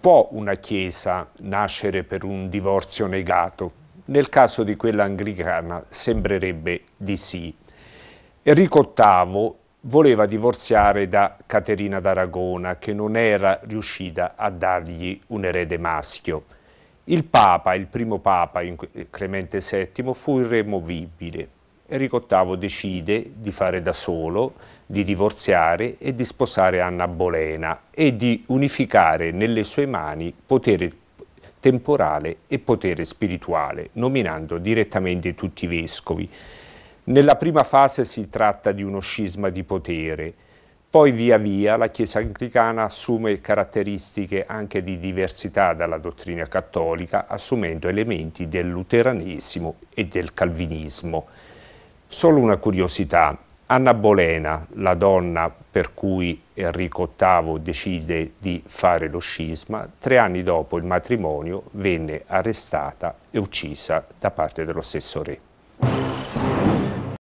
può una Chiesa nascere per un divorzio negato? Nel caso di quella anglicana sembrerebbe di sì. Enrico VIII voleva divorziare da Caterina d'Aragona che non era riuscita a dargli un erede maschio. Il Papa, il primo Papa, Clemente VII, fu irremovibile Enrico VIII decide di fare da solo, di divorziare e di sposare Anna Bolena e di unificare nelle sue mani potere temporale e potere spirituale, nominando direttamente tutti i vescovi. Nella prima fase si tratta di uno scisma di potere, poi via via la Chiesa anglicana assume caratteristiche anche di diversità dalla dottrina cattolica, assumendo elementi del luteranesimo e del calvinismo. Solo una curiosità, Anna Bolena, la donna per cui Enrico VIII decide di fare lo scisma, tre anni dopo il matrimonio venne arrestata e uccisa da parte dello stesso re.